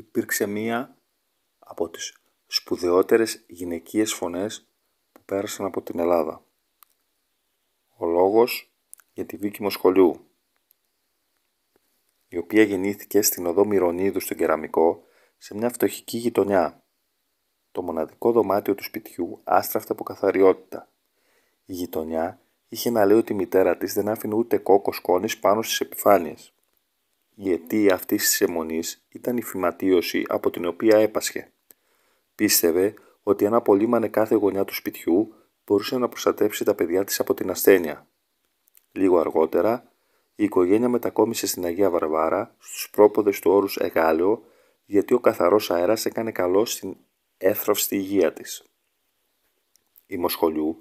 υπήρξε μία από τις σπουδαιότερες γυναικείες φωνές που πέρασαν από την Ελλάδα. Ο λόγος για τη Βίκη Μοσχολιού, η οποία γεννήθηκε στην οδό Μυρονίδου στον Κεραμικό σε μια φτωχική γειτονιά. Το μοναδικό δωμάτιο του σπιτιού άστραφτε από καθαριότητα. Η γειτονιά είχε να λέει ότι η μητέρα της δεν άφηνε ούτε κόκο σκόνης πάνω στις επιφάνειες. Η αιτία αυτής της αιμονής ήταν η φυματίωση από την οποία έπασχε. Πίστευε ότι αν απολύμανε κάθε γωνιά του σπιτιού, μπορούσε να προστατεύσει τα παιδιά της από την ασθένεια. Λίγο αργότερα, η οικογένεια μετακόμισε στην Αγία Βαρβάρα, στους πρόποδες του όρους Εγάλεο, γιατί ο καθαρός αέρας έκανε καλό στην έθραυστη υγεία της. Η Μοσχολιού,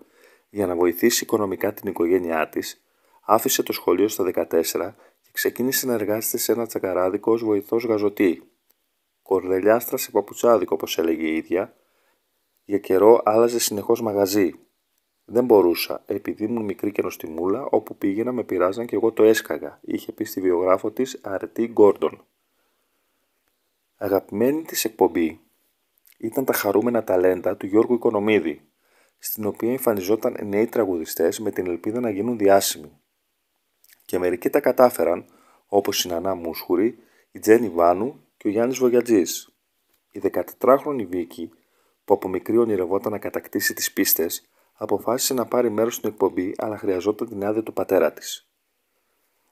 για να βοηθήσει οικονομικά την οικογένειά της, άφησε το σχολείο στα 14 ξεκίνησε να εργάζεται σε ένα τσακαράδικο ως βοηθός γαζωτή. Κορδελιάστρας σε παπουτσάδικο, όπως έλεγε η ίδια. Για καιρό άλλαζε συνεχώς μαγαζί. Δεν μπορούσα, επειδή ήμουν μικρή και νοστιμούλα, όπου πήγαινα με πειράζαν και εγώ το έσκαγα, είχε πει στη βιογράφο της Αρτή Γκόρντον. Αγαπημένη της εκπομπή ήταν τα χαρούμενα ταλέντα του Γιώργου Οικονομίδη, στην οποία εμφανιζόταν νέοι τραγουδιστές με την ελπίδα να γίνουν διάσημοι και μερικοί τα κατάφεραν, όπως η Νανά Μούσχουρη, η Τζένι Βάνου και ο Γιάννης Βογιατζής. Η 14χρονη Βίκη, που από μικρή ονειρευόταν να κατακτήσει τις πίστες, αποφάσισε να πάρει μέρος στην εκπομπή αλλά χρειαζόταν την άδεια του πατέρα της.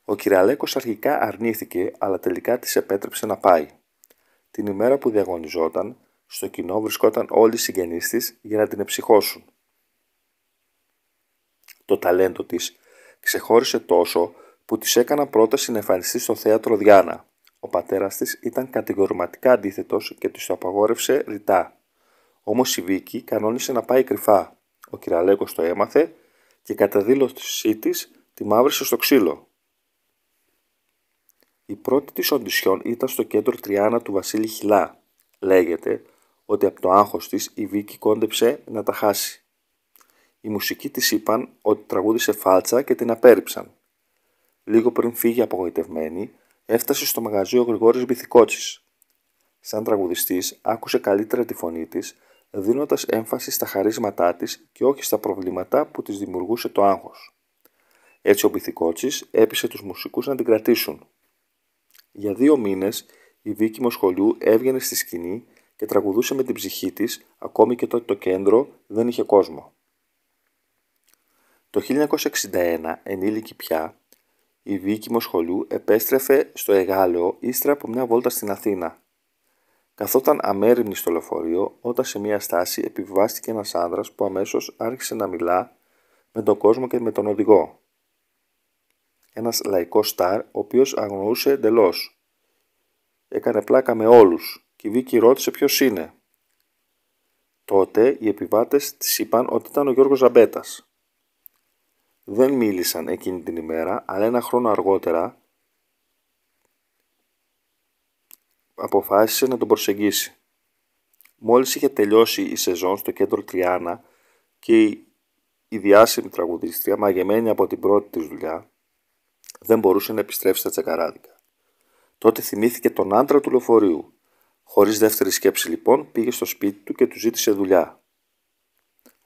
Ο Κυραλέκος αρχικά αρνήθηκε αλλά τελικά της επέτρεψε να πάει. Την ημέρα που διαγωνιζόταν, στο κοινό βρισκόταν όλοι οι συγγενείς της για να την εψυχώσουν. Το ταλέντο της ξεχώρισε τόσο που της έκαναν πρόταση να εμφανιστεί στο θέατρο Διάνα. Ο πατέρας της ήταν κατηγορηματικά αντίθετος και της το απαγόρευσε ρητά. Όμως η Βίκη κανόνισε να πάει κρυφά. Ο κυραλέκος το έμαθε και κατά δήλωσή της τη μαύρισε στο ξύλο. Η πρώτη της οντισιόν ήταν στο κέντρο Τριάνα του Βασίλη Χιλά. Λέγεται ότι από το άγχος της η Βίκη κόντεψε να τα χάσει. Οι μουσικοί της είπαν ότι τραγούδισε φάλτσα και την απέρριψαν λίγο πριν φύγει απογοητευμένη, έφτασε στο μαγαζί ο Γρηγόρης Μπιθικότσης. Σαν τραγουδιστής άκουσε καλύτερα τη φωνή της, δίνοντας έμφαση στα χαρίσματά της και όχι στα προβλήματά που της δημιουργούσε το άγχος. Έτσι ο Μπιθικότσης έπεισε τους μουσικούς να την κρατήσουν. Για δύο μήνες η Βίκυμο σχολιού έβγαινε στη σκηνή και τραγουδούσε με την ψυχή της, ακόμη και τότε το κέντρο δεν είχε κόσμο. Το 1961, ενήλικη πια, η μου Μοσχολιού επέστρεφε στο Εγάλεο ύστερα από μια βόλτα στην Αθήνα. Καθόταν αμέριμνη στο λεωφορείο όταν σε μια στάση επιβάστηκε ένας άνδρας που αμέσως άρχισε να μιλά με τον κόσμο και με τον οδηγό. Ένας λαϊκός στάρ ο οποίος αγνοούσε εντελώς. Έκανε πλάκα με όλους και η Βίκη ρώτησε ποιος είναι. Τότε οι επιβάτες της είπαν ότι ήταν ο Γιώργος Ζαμπέτας δεν μίλησαν εκείνη την ημέρα, αλλά ένα χρόνο αργότερα αποφάσισε να τον προσεγγίσει. Μόλις είχε τελειώσει η σεζόν στο κέντρο Τριάννα και η διάσημη τραγουδίστρια, μαγεμένη από την πρώτη της δουλειά, δεν μπορούσε να επιστρέψει στα τσεκαράδικα. Τότε θυμήθηκε τον άντρα του λεωφορείου. Χωρίς δεύτερη σκέψη λοιπόν πήγε στο σπίτι του και του ζήτησε δουλειά.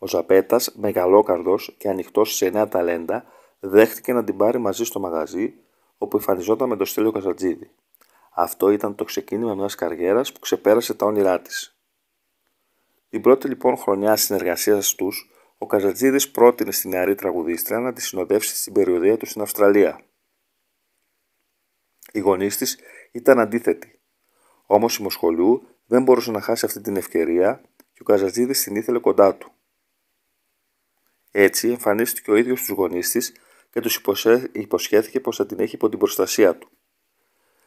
Ο Ζαπέτας, μεγαλόκαρδος και ανοιχτός σε νέα ταλέντα, δέχτηκε να την πάρει μαζί στο μαγαζί όπου εμφανιζόταν με τον Στέλιο Καζατζίδη. Αυτό ήταν το ξεκίνημα μιας καριέρας που ξεπέρασε τα όνειρά της. Την πρώτη λοιπόν χρονιά συνεργασίας τους, ο Καζατζίδης πρότεινε στην νεαρή τραγουδίστρια να τη συνοδεύσει στην περιοδία του στην Αυστραλία. Οι γονείς της ήταν αντίθετοι. Όμως η Μοσχολιού δεν μπορούσε να χάσει αυτή την ευκαιρία και ο Καζατζίδης την ήθελε κοντά του. Έτσι εμφανίστηκε ο ίδιος στους γονείς της και τους υποσχέθηκε πως θα την έχει υπό την προστασία του.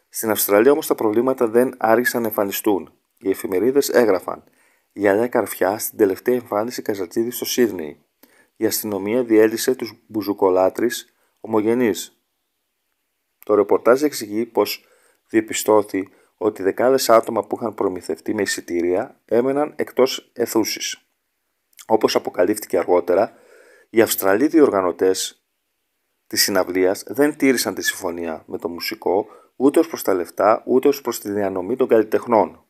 Στην Αυστραλία όμως τα προβλήματα δεν άργησαν να εμφανιστούν. Οι εφημερίδες έγραφαν Γυαλιά καρφιά στην τελευταία εμφάνιση Καζατσίδη στο Σίδνεϊ. Η αστυνομία διέλυσε τους μπουζουκολάτρε ομογενείς. Το ρεπορτάζ εξηγεί πως διεπιστώθη ότι δεκάδες άτομα που είχαν προμηθευτεί με εισιτήρια έμεναν εκτός αιθούσης. Όπως αποκαλύφθηκε αργότερα, οι Αυστραλοί διοργανωτές της συναυλίας δεν τήρησαν τη συμφωνία με το μουσικό ούτε ως προς τα λεφτά ούτε ως προς τη διανομή των καλλιτεχνών.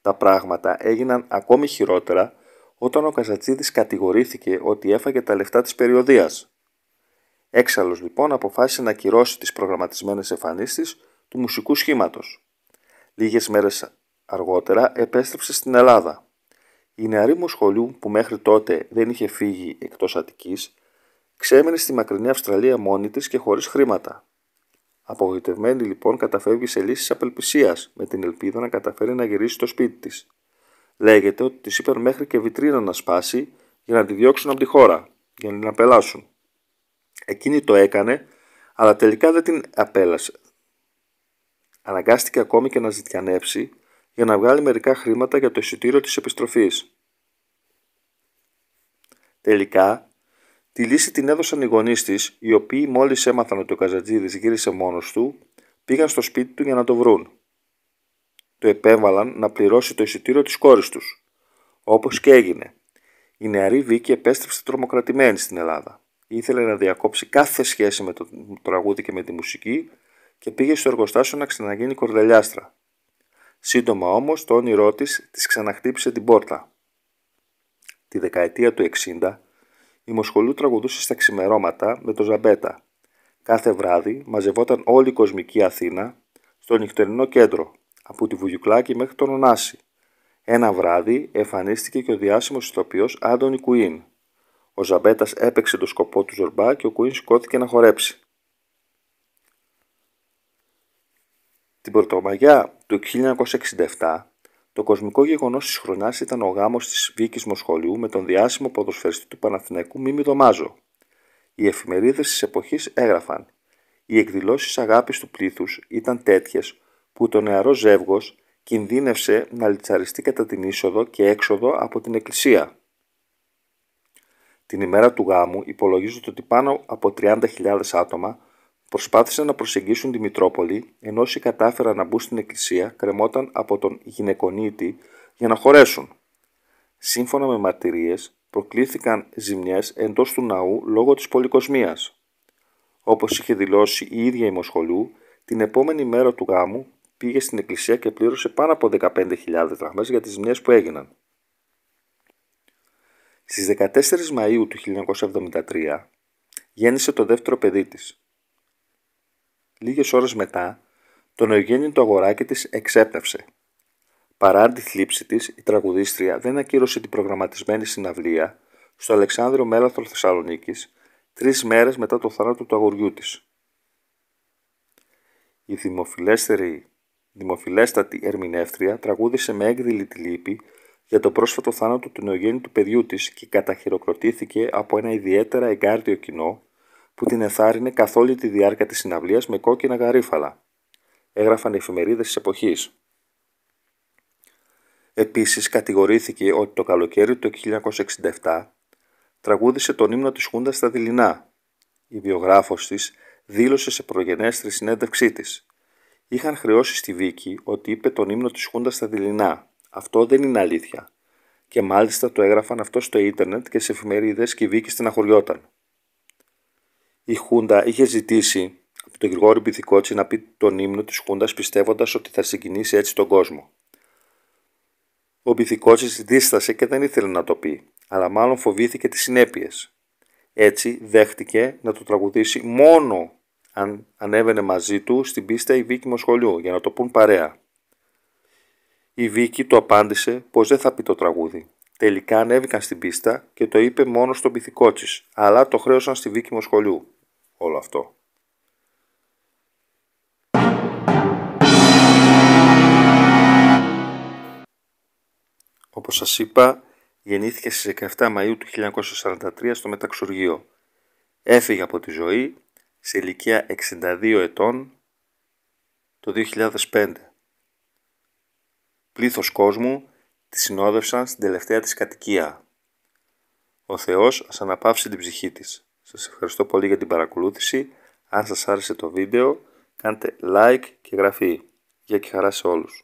Τα πράγματα έγιναν ακόμη χειρότερα όταν ο Καζατσίδης κατηγορήθηκε ότι έφαγε τα λεφτά της περιοδίας. Έξαλλος λοιπόν αποφάσισε να κυρώσει τις προγραμματισμένες εμφανίσεις του μουσικού σχήματος. Λίγες μέρες αργότερα επέστρεψε στην Ελλάδα. Η νεαρή μου σχολείου που μέχρι τότε δεν είχε φύγει εκτός Αττικής, ξέμενε στη μακρινή Αυστραλία μόνη της και χωρίς χρήματα. Απογοητευμένη λοιπόν καταφεύγει σε λύσεις απελπισίας με την ελπίδα να καταφέρει να γυρίσει στο σπίτι της. Λέγεται ότι της είπαν μέχρι και βιτρίνα να σπάσει για να τη διώξουν από τη χώρα, για να την απελάσουν. Εκείνη το έκανε, αλλά τελικά δεν την απέλασε. Αναγκάστηκε ακόμη και να ζητιανέψει για να βγάλει μερικά χρήματα για το εισιτήριο της επιστροφής. Τελικά, τη λύση την έδωσαν οι γονείς της, οι οποίοι μόλις έμαθαν ότι ο Καζατζίδης γύρισε μόνος του, πήγαν στο σπίτι του για να το βρουν. Το επέβαλαν να πληρώσει το εισιτήριο της κόρης τους. Όπως και έγινε. Η νεαρή Βίκη επέστρεψε τρομοκρατημένη στην Ελλάδα. Ήθελε να διακόψει κάθε σχέση με το τραγούδι και με τη μουσική και πήγε στο εργοστάσιο να ξαναγίνει κορδελιάστρα. Σύντομα όμως το όνειρό της της ξαναχτύπησε την πόρτα. Τη δεκαετία του 60 η Μοσχολού τραγουδούσε στα ξημερώματα με το Ζαμπέτα. Κάθε βράδυ μαζευόταν όλη η κοσμική Αθήνα στο νυχτερινό κέντρο, από τη Βουγιουκλάκη μέχρι τον Ωνάση. Ένα βράδυ εμφανίστηκε και ο διάσημος ηθοποιός Άντωνη Κουίν. Ο Ζαμπέτας έπαιξε το σκοπό του Ζορμπά και ο Κουίν σηκώθηκε να χορέψει. Την Πρωτομαγιά του 1967, το κοσμικό γεγονός της χρονιάς ήταν ο γάμος της Βίκης Μοσχολιού με τον διάσημο ποδοσφαιριστή του Παναθηναϊκού Μίμη Δομάζο. Οι εφημερίδες της εποχής έγραφαν «Οι εκδηλώσεις αγάπης του πλήθους ήταν τέτοιες που το νεαρό ζεύγος κινδύνευσε να λιτσαριστεί κατά την είσοδο και έξοδο από την εκκλησία». Την ημέρα του γάμου υπολογίζονται ότι πάνω από 30.000 άτομα προσπάθησαν να προσεγγίσουν τη Μητρόπολη, ενώ όσοι κατάφεραν να μπουν στην εκκλησία κρεμόταν από τον γυναικονίτη για να χωρέσουν. Σύμφωνα με μαρτυρίες, προκλήθηκαν ζημιές εντός του ναού λόγω της πολυκοσμίας. Όπως είχε δηλώσει η ίδια η Μοσχολού, την επόμενη μέρα του γάμου πήγε στην εκκλησία και πλήρωσε πάνω από 15.000 δραχμές για τις ζημιές που έγιναν. Στις 14 Μαΐου του 1973 γέννησε το δεύτερο παιδί της, Λίγες ώρες μετά, τον νεογέννητο το αγοράκι της εξέπνευσε. Παρά τη θλίψη της, η τραγουδίστρια δεν ακύρωσε την προγραμματισμένη συναυλία στο Αλεξάνδριο Μέλαθρο Θεσσαλονίκης τρεις μέρες μετά το θάνατο του αγοριού της. Η δημοφιλέστερη, δημοφιλέστατη ερμηνεύτρια τραγούδησε με έκδηλη τη λύπη για το πρόσφατο θάνατο του νεογέννητου παιδιού της και καταχειροκροτήθηκε από ένα ιδιαίτερα εγκάρδιο κοινό που την εθάρρυνε καθ' όλη τη διάρκεια της συναυλίας με κόκκινα γαρίφαλα. Έγραφαν οι εφημερίδες της εποχής. Επίσης κατηγορήθηκε ότι το καλοκαίρι του 1967 τραγούδισε τον ύμνο της Χούντας στα Δειλινά. Η βιογράφος της δήλωσε σε προγενέστερη συνέντευξή της. Είχαν χρεώσει στη Βίκη ότι είπε τον ύμνο της Χούντας στα Δειλινά. Αυτό δεν είναι αλήθεια. Και μάλιστα το έγραφαν αυτό στο ίντερνετ και σε εφημερίδες και η Βίκη στεναχωριόταν. Η Χούντα είχε ζητήσει από τον Γρηγόρη Μπιθικότσι να πει τον ύμνο της Χούντας πιστεύοντας ότι θα συγκινήσει έτσι τον κόσμο. Ο Μπιθικότσι δίστασε και δεν ήθελε να το πει, αλλά μάλλον φοβήθηκε τις συνέπειες. Έτσι δέχτηκε να το τραγουδήσει μόνο αν ανέβαινε μαζί του στην πίστα η Βίκη Μοσχολιού για να το πούν παρέα. Η Βίκη του απάντησε πως δεν θα πει το τραγούδι. Τελικά ανέβηκαν στην πίστα και το είπε μόνο στον πυθικό αλλά το χρέωσαν στη Βίκη Μοσχολιού όλο αυτό. Όπως σας είπα, γεννήθηκε στις 17 Μαΐου του 1943 στο Μεταξουργείο. Έφυγε από τη ζωή σε ηλικία 62 ετών το 2005. Πλήθος κόσμου τη συνόδευσαν στην τελευταία της κατοικία. Ο Θεός ας αναπαύσει την ψυχή της. Σας ευχαριστώ πολύ για την παρακολούθηση. Αν σας άρεσε το βίντεο, κάντε like και γραφή. Γεια και χαρά σε όλους.